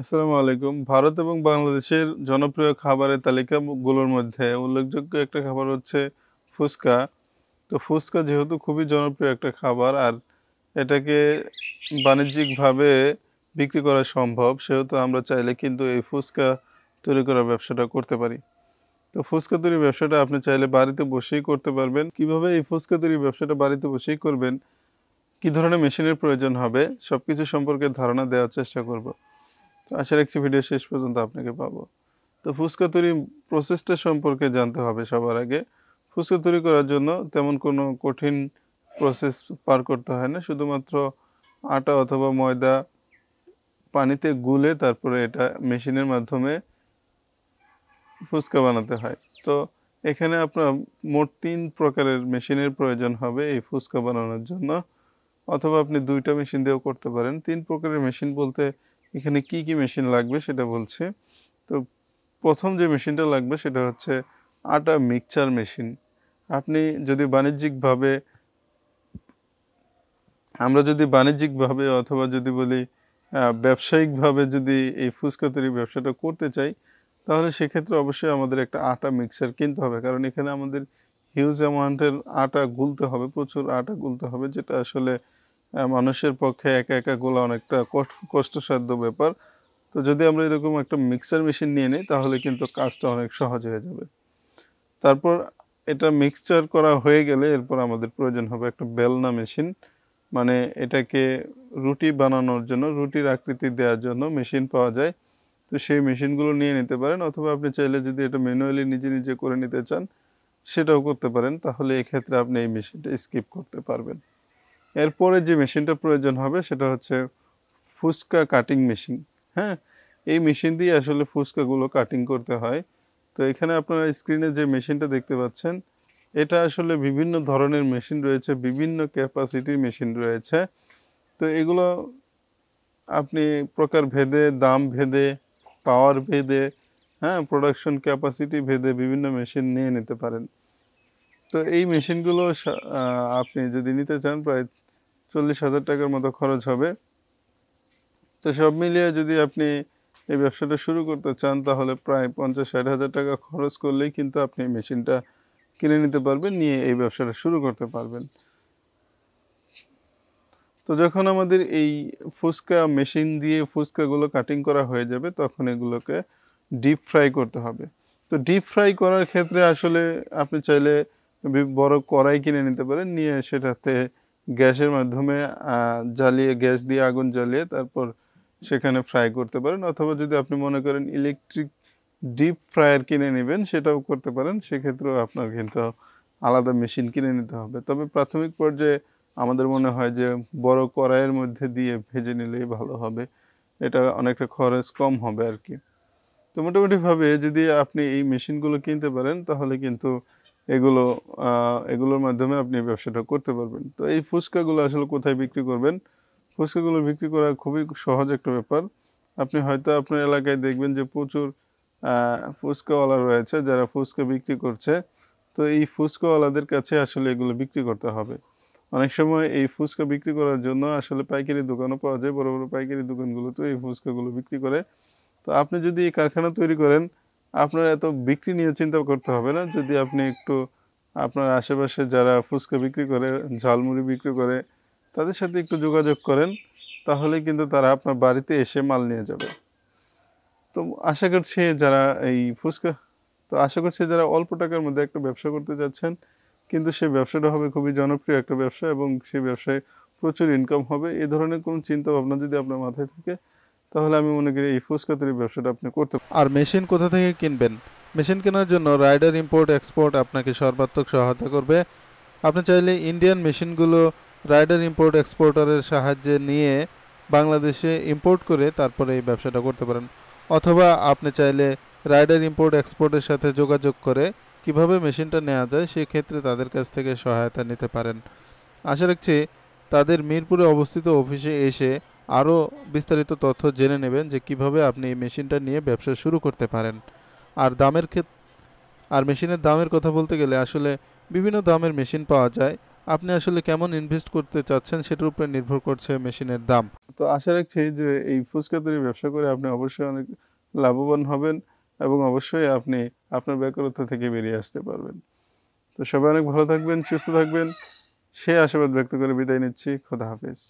আসসালামু আলাইকুম ভারত এবং বাংলাদেশের জনপ্রিয় খাবারের তালিকাগুলোর মধ্যে উল্লেখযোগ্য একটা খাবার হচ্ছে ফুচকা তো ফুচকা যেহেতু খুবই জনপ্রিয় একটা খাবার আর এটাকে বাণিজ্যিকভাবে বিক্রি করা সম্ভব সেহেতু আমরা চাইলে কিন্তু এই ফুচকা তৈরি করার ব্যবসাটা করতে পারি তো ফুচকা তৈরির ব্যবসাটা আপনি চাইলে বাড়িতে বসেই করতে পারবেন কিভাবে এই ফুচকা তৈরি ব্যবসাটা বাড়িতে বসেই করবেন কি ধরনের মেশিনের প্রয়োজন হবে সব কিছু সম্পর্কে ধারণা দেওয়ার চেষ্টা করব তো আশা রাখছি ভিডিও শেষ পর্যন্ত আপনাকে পাবো তো ফুচকা তৈরি প্রসেসটা সম্পর্কে জানতে হবে সবার আগে ফুচকা তৈরি করার জন্য তেমন কোনো কঠিন প্রসেস পার করতে হয় না শুধুমাত্র আটা অথবা ময়দা পানিতে গুলে তারপরে এটা মেশিনের মাধ্যমে ফুচকা বানাতে হয় তো এখানে আপনার মোট তিন প্রকারের মেশিনের প্রয়োজন হবে এই ফুচকা বানানোর জন্য অথবা আপনি দুইটা মেশিন দিয়েও করতে পারেন তিন প্রকারের মেশিন বলতে এখানে কি কি মেশিন লাগবে সেটা বলছে তো প্রথম যে মেশিনটা লাগবে সেটা হচ্ছে আটা মিক্সচার মেশিন আপনি যদি বাণিজ্যিকভাবে আমরা যদি বাণিজ্যিকভাবে অথবা যদি বলি ব্যবসায়িকভাবে যদি এই ফুচকা তৈরি ব্যবসাটা করতে চাই তাহলে সেক্ষেত্রে অবশ্যই আমাদের একটা আটা মিক্সার কিনতে হবে কারণ এখানে আমাদের হিউজ অ্যামাউন্টের আটা গুলতে হবে প্রচুর আটা গুলতে হবে যেটা আসলে মানুষের পক্ষে একা একা গোলা অনেকটা কষ্টসাধ্য ব্যাপার তো যদি আমরা এরকম একটা মিক্সার মেশিন নিয়ে নিই তাহলে কিন্তু কাজটা অনেক সহজ হয়ে যাবে তারপর এটা মিক্সচার করা হয়ে গেলে এরপর আমাদের প্রয়োজন হবে একটা বেলনা মেশিন মানে এটাকে রুটি বানানোর জন্য রুটির আকৃতি দেওয়ার জন্য মেশিন পাওয়া যায় তো সেই মেশিনগুলো নিয়ে নিতে পারেন অথবা আপনি চাইলে যদি এটা ম্যানুয়ালি নিজে নিজে করে নিতে চান সেটাও করতে পারেন তাহলে এক্ষেত্রে আপনি এই মেশিনটা স্কিপ করতে পারবেন এরপরে যে মেশিনটা প্রয়োজন হবে সেটা হচ্ছে ফুচকা কাটিং মেশিন হ্যাঁ এই মেশিন দিয়ে আসলে ফুচকাগুলো কাটিং করতে হয় তো এখানে আপনারা স্ক্রিনে যে মেশিনটা দেখতে পাচ্ছেন এটা আসলে বিভিন্ন ধরনের মেশিন রয়েছে বিভিন্ন ক্যাপাসিটির মেশিন রয়েছে তো এগুলো আপনি প্রকার ভেদে দাম ভেদে পাওয়ার ভেদে হ্যাঁ প্রোডাকশন ক্যাপাসিটি ভেদে বিভিন্ন মেশিন নিয়ে নিতে পারেন তো এই মেশিনগুলো আপনি যদি নিতে চান প্রায় চল্লিশ হাজার টাকার মতো খরচ হবে তো সব মিলিয়ে যদি আপনি এই ব্যবসাটা শুরু করতে চান তাহলে প্রায় পঞ্চাশ ষাট হাজার টাকা খরচ করলেই কিন্তু আপনি মেশিনটা কিনে নিতে পারবেন নিয়ে এই ব্যবসাটা শুরু করতে পারবেন তো যখন আমাদের এই ফুচকা মেশিন দিয়ে ফুচকাগুলো কাটিং করা হয়ে যাবে তখন এগুলোকে ডিপ ফ্রাই করতে হবে তো ডিপ ফ্রাই করার ক্ষেত্রে আসলে আপনি চাইলে বড় কড়াই কিনে নিতে পারেন নিয়ে সেটাতে গ্যাসের মাধ্যমে জ্বালিয়ে গ্যাস দিয়ে আগুন জ্বালিয়ে তারপর সেখানে ফ্রাই করতে পারেন অথবা যদি আপনি মনে করেন ইলেকট্রিক ডিপ ফ্রায়ার কিনে নেবেন সেটাও করতে পারেন সেক্ষেত্রেও আপনার কিন্তু আলাদা মেশিন কিনে নিতে হবে তবে প্রাথমিক পর্যায়ে আমাদের মনে হয় যে বড় কড়াইয়ের মধ্যে দিয়ে ভেজে নিলেই ভালো হবে এটা অনেকটা খরচ কম হবে আর কি তো মোটামুটিভাবে যদি আপনি এই মেশিনগুলো কিনতে পারেন তাহলে কিন্তু এগুলো এগুলোর মাধ্যমে আপনি ব্যবসাটা করতে পারবেন তো এই ফুচকাগুলো আসলে কোথায় বিক্রি করবেন ফুচকাগুলো বিক্রি করা খুবই সহজ একটা ব্যাপার আপনি হয়তো আপনার এলাকায় দেখবেন যে প্রচুর ফুচকাওয়ালা রয়েছে যারা ফুচকা বিক্রি করছে তো এই ফুচকাওয়ালাদের কাছে আসলে এগুলো বিক্রি করতে হবে অনেক সময় এই ফুচকা বিক্রি করার জন্য আসলে পাইকারি দোকানও পাওয়া যায় বড় বড় পাইকারি দোকানগুলোতে এই ফুচকাগুলো বিক্রি করে তো আপনি যদি এই কারখানা তৈরি করেন আপনার এত বিক্রি নিয়ে চিন্তা করতে হবে না যদি আপনি একটু আপনার আশেপাশে যারা ফুচকা বিক্রি করে ঝালমুড়ি বিক্রি করে তাদের সাথে একটু যোগাযোগ করেন তাহলে কিন্তু তারা আপনার বাড়িতে এসে মাল নিয়ে যাবে তো আশা করছি যারা এই ফুচকা তো আশা করছি যারা অল্প টাকার মধ্যে একটা ব্যবসা করতে যাচ্ছেন কিন্তু সেই ব্যবসাটা হবে খুবই জনপ্রিয় একটা ব্যবসা এবং সেই ব্যবসায় প্রচুর ইনকাম হবে এ ধরনের কোনো চিন্তা ভাবনা যদি আপনার মাথায় থাকে তাহলে আমি মনে করি এই ফুচকা ব্যবসাটা আপনি করতে আর মেশিন কোথা থেকে কিনবেন মেশিন কেনার জন্য রাইডার ইম্পোর্ট এক্সপোর্ট আপনাকে সর্বাত্মক সহায়তা করবে আপনি চাইলে ইন্ডিয়ান মেশিনগুলো রাইডার ইম্পোর্ট এক্সপোর্টারের সাহায্যে নিয়ে বাংলাদেশে ইম্পোর্ট করে তারপরে এই ব্যবসাটা করতে পারেন অথবা আপনি চাইলে রাইডার ইম্পোর্ট এক্সপোর্টের সাথে যোগাযোগ করে কিভাবে মেশিনটা নেওয়া যায় সেক্ষেত্রে তাদের কাছ থেকে সহায়তা নিতে পারেন আশা রাখছি তাদের মিরপুরে অবস্থিত অফিসে এসে আরও বিস্তারিত তথ্য জেনে নেবেন যে কিভাবে আপনি এই মেশিনটা নিয়ে ব্যবসা শুরু করতে পারেন আর দামের ক্ষেত আর মেশিনের দামের কথা বলতে গেলে আসলে বিভিন্ন দামের মেশিন পাওয়া যায় আপনি আসলে কেমন ইনভেস্ট করতে চাচ্ছেন সেটার উপরে নির্ভর করছে মেশিনের দাম তো আশা রাখছি যে এই ফুচকা তৈরি ব্যবসা করে আপনি অবশ্যই অনেক লাভবান হবেন এবং অবশ্যই আপনি আপনার বেকারত্ব থেকে বেরিয়ে আসতে পারবেন তো সবাই অনেক ভালো থাকবেন সুস্থ থাকবেন সে আশাবাদ ব্যক্ত করে বিদায় নিচ্ছি খোদা হাফেজ